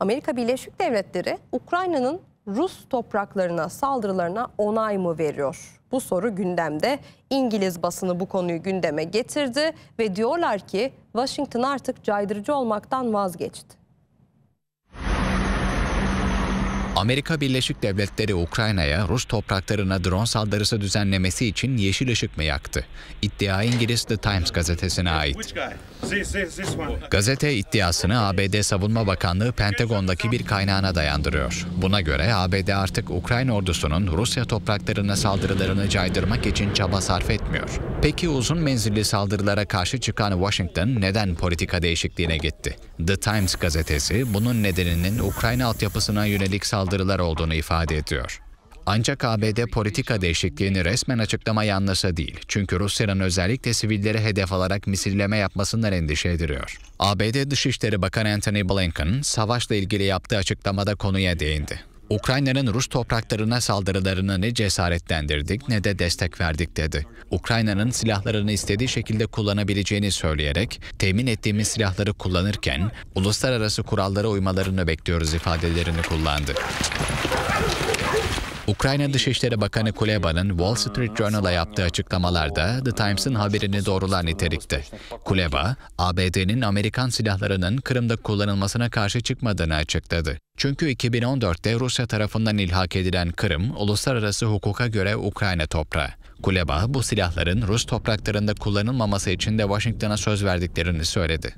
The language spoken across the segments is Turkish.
Amerika Birleşik Devletleri Ukrayna'nın Rus topraklarına saldırılarına onay mı veriyor? Bu soru gündemde. İngiliz basını bu konuyu gündeme getirdi ve diyorlar ki Washington artık caydırıcı olmaktan vazgeçti. Amerika Birleşik Devletleri Ukrayna'ya Rus topraklarına drone saldırısı düzenlemesi için yeşil ışık mı yaktı? İddia İngiliz The Times gazetesine ait. Gazete iddiasını ABD Savunma Bakanlığı Pentagon'daki bir kaynağına dayandırıyor. Buna göre ABD artık Ukrayna ordusunun Rusya topraklarına saldırılarını caydırmak için çaba sarf etmiyor. Peki uzun menzilli saldırılara karşı çıkan Washington neden politika değişikliğine gitti? The Times gazetesi bunun nedeninin Ukrayna altyapısına yönelik saldırı saldırılar olduğunu ifade ediyor. Ancak ABD politika değişikliğini resmen açıklama yanlısı değil. Çünkü Rusya'nın özellikle sivilleri hedef alarak misilleme yapmasından endişe ediliyor. ABD Dışişleri Bakanı Anthony Blinken, savaşla ilgili yaptığı açıklamada konuya değindi. Ukrayna'nın Rus topraklarına saldırılarını ne cesaretlendirdik ne de destek verdik dedi. Ukrayna'nın silahlarını istediği şekilde kullanabileceğini söyleyerek temin ettiğimiz silahları kullanırken uluslararası kurallara uymalarını bekliyoruz ifadelerini kullandı. Ukrayna Dışişleri Bakanı Kuleba'nın Wall Street Journal'a yaptığı açıklamalarda The Times'ın haberini doğrular nitelikte. Kuleba, ABD'nin Amerikan silahlarının Kırım'da kullanılmasına karşı çıkmadığını açıkladı. Çünkü 2014'te Rusya tarafından ilhak edilen Kırım, uluslararası hukuka göre Ukrayna toprağı. Kuleba, bu silahların Rus topraklarında kullanılmaması için de Washington'a söz verdiklerini söyledi.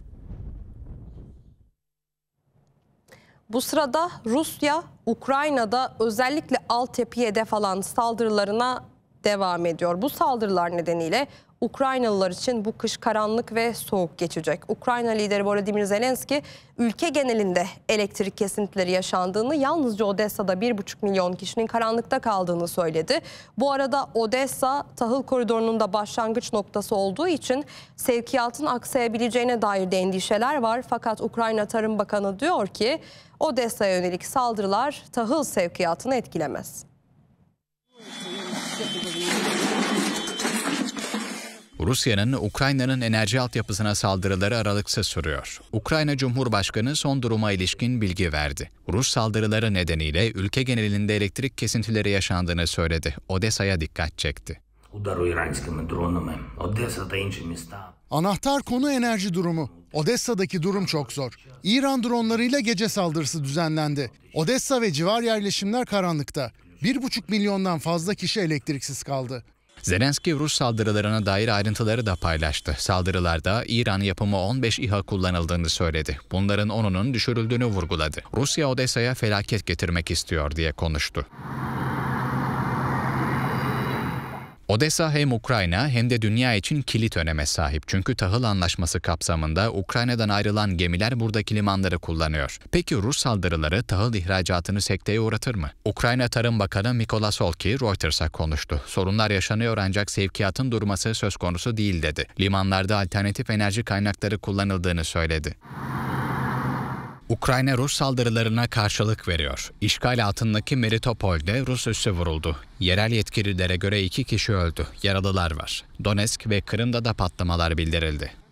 Bu sırada Rusya Ukrayna'da özellikle altyapı hedef alan saldırılarına devam ediyor. Bu saldırılar nedeniyle Ukraynalılar için bu kış karanlık ve soğuk geçecek. Ukrayna lideri Volodymyr Zelenski ülke genelinde elektrik kesintileri yaşandığını yalnızca Odessa'da 1,5 milyon kişinin karanlıkta kaldığını söyledi. Bu arada Odessa tahıl koridorunun da başlangıç noktası olduğu için sevkiyatın aksayabileceğine dair de endişeler var. Fakat Ukrayna Tarım Bakanı diyor ki Odessa'ya yönelik saldırılar tahıl sevkiyatını etkilemez. Rusya'nın Ukrayna'nın enerji altyapısına saldırıları aralıksız sürüyor. Ukrayna Cumhurbaşkanı son duruma ilişkin bilgi verdi. Rus saldırıları nedeniyle ülke genelinde elektrik kesintileri yaşandığını söyledi. Odessa'ya dikkat çekti. Anahtar konu enerji durumu. Odessa'daki durum çok zor. İran dronlarıyla gece saldırısı düzenlendi. Odessa ve civar yerleşimler karanlıkta. 1,5 milyondan fazla kişi elektriksiz kaldı. Zelenski Rus saldırılarına dair ayrıntıları da paylaştı. Saldırılarda İran yapımı 15 İHA kullanıldığını söyledi. Bunların 10'unun düşürüldüğünü vurguladı. Rusya Odessa'ya felaket getirmek istiyor diye konuştu. Odessa hem Ukrayna hem de dünya için kilit öneme sahip. Çünkü tahıl anlaşması kapsamında Ukrayna'dan ayrılan gemiler buradaki limanları kullanıyor. Peki Rus saldırıları tahıl ihracatını sekteye uğratır mı? Ukrayna Tarım Bakanı Mikola Solki Reuters'a konuştu. Sorunlar yaşanıyor ancak sevkiyatın durması söz konusu değil dedi. Limanlarda alternatif enerji kaynakları kullanıldığını söyledi. Ukrayna Rus saldırılarına karşılık veriyor. İşgal altındaki Meritopol'de Rus üssü vuruldu. Yerel yetkililere göre iki kişi öldü. Yaralılar var. Donetsk ve Kırım'da da patlamalar bildirildi.